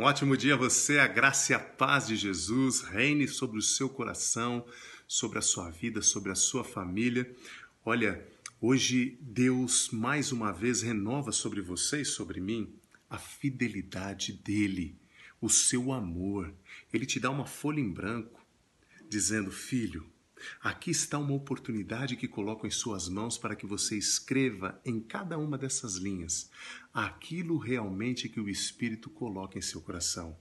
Um ótimo dia a você, a graça e a paz de Jesus reine sobre o seu coração, sobre a sua vida, sobre a sua família. Olha, hoje Deus mais uma vez renova sobre você e sobre mim a fidelidade dele, o seu amor. Ele te dá uma folha em branco, dizendo: Filho, Aqui está uma oportunidade que coloco em suas mãos para que você escreva em cada uma dessas linhas aquilo realmente que o Espírito coloca em seu coração.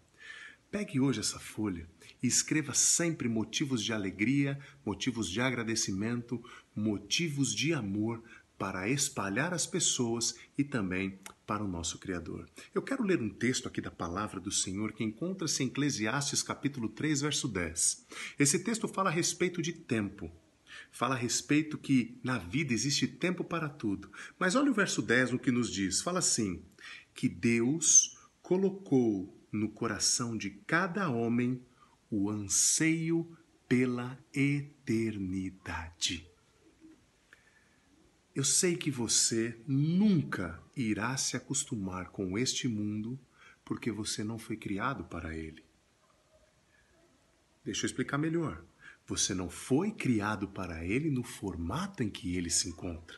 Pegue hoje essa folha e escreva sempre motivos de alegria, motivos de agradecimento, motivos de amor para espalhar as pessoas e também para o nosso Criador. Eu quero ler um texto aqui da palavra do Senhor que encontra-se em Eclesiastes capítulo 3, verso 10. Esse texto fala a respeito de tempo. Fala a respeito que na vida existe tempo para tudo. Mas olha o verso 10 no que nos diz. Fala assim: que Deus colocou no coração de cada homem o anseio pela eternidade. Eu sei que você nunca irá se acostumar com este mundo porque você não foi criado para ele. Deixa eu explicar melhor. Você não foi criado para ele no formato em que ele se encontra.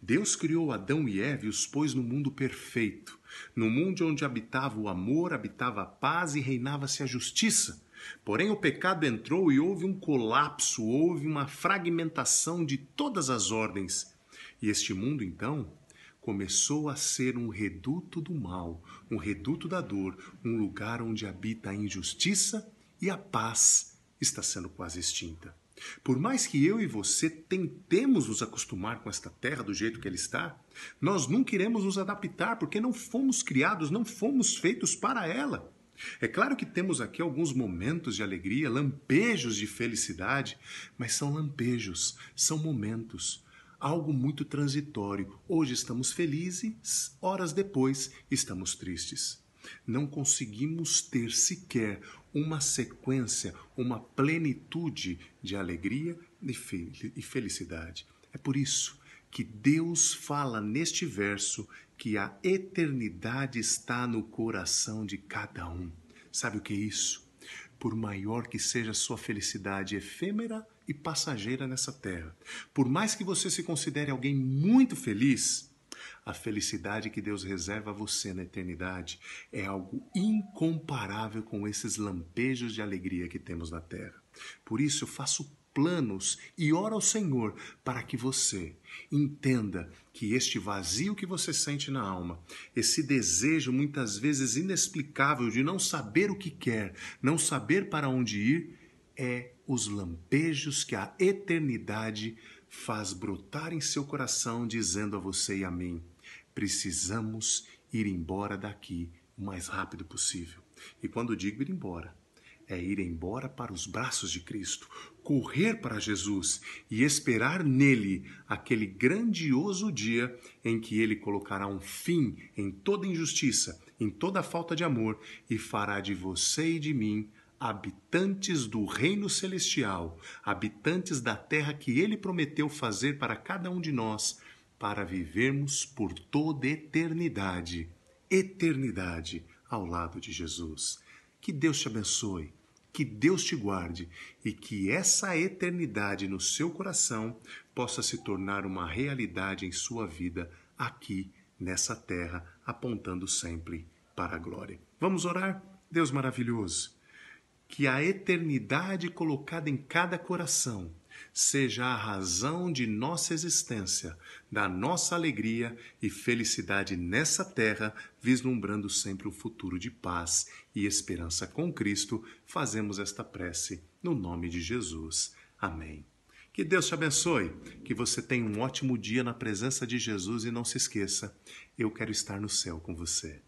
Deus criou Adão e Eva e os pôs no mundo perfeito, no mundo onde habitava o amor, habitava a paz e reinava-se a justiça. Porém, o pecado entrou e houve um colapso, houve uma fragmentação de todas as ordens e este mundo, então, começou a ser um reduto do mal, um reduto da dor, um lugar onde habita a injustiça e a paz está sendo quase extinta. Por mais que eu e você tentemos nos acostumar com esta terra do jeito que ela está, nós nunca iremos nos adaptar porque não fomos criados, não fomos feitos para ela. É claro que temos aqui alguns momentos de alegria, lampejos de felicidade, mas são lampejos, são momentos algo muito transitório. Hoje estamos felizes, horas depois estamos tristes. Não conseguimos ter sequer uma sequência, uma plenitude de alegria e felicidade. É por isso que Deus fala neste verso que a eternidade está no coração de cada um. Sabe o que é isso? Por maior que seja a sua felicidade efêmera, e passageira nessa terra. Por mais que você se considere alguém muito feliz, a felicidade que Deus reserva a você na eternidade é algo incomparável com esses lampejos de alegria que temos na terra. Por isso, eu faço planos e oro ao Senhor para que você entenda que este vazio que você sente na alma, esse desejo muitas vezes inexplicável de não saber o que quer, não saber para onde ir, é os lampejos que a eternidade faz brotar em seu coração, dizendo a você e a mim: precisamos ir embora daqui o mais rápido possível. E quando digo ir embora, é ir embora para os braços de Cristo, correr para Jesus e esperar nele aquele grandioso dia em que ele colocará um fim em toda injustiça, em toda falta de amor e fará de você e de mim habitantes do reino celestial, habitantes da terra que ele prometeu fazer para cada um de nós, para vivermos por toda eternidade, eternidade ao lado de Jesus. Que Deus te abençoe, que Deus te guarde e que essa eternidade no seu coração possa se tornar uma realidade em sua vida aqui nessa terra, apontando sempre para a glória. Vamos orar? Deus maravilhoso, que a eternidade colocada em cada coração seja a razão de nossa existência, da nossa alegria e felicidade nessa terra, vislumbrando sempre o futuro de paz e esperança com Cristo, fazemos esta prece no nome de Jesus. Amém. Que Deus te abençoe, que você tenha um ótimo dia na presença de Jesus e não se esqueça, eu quero estar no céu com você.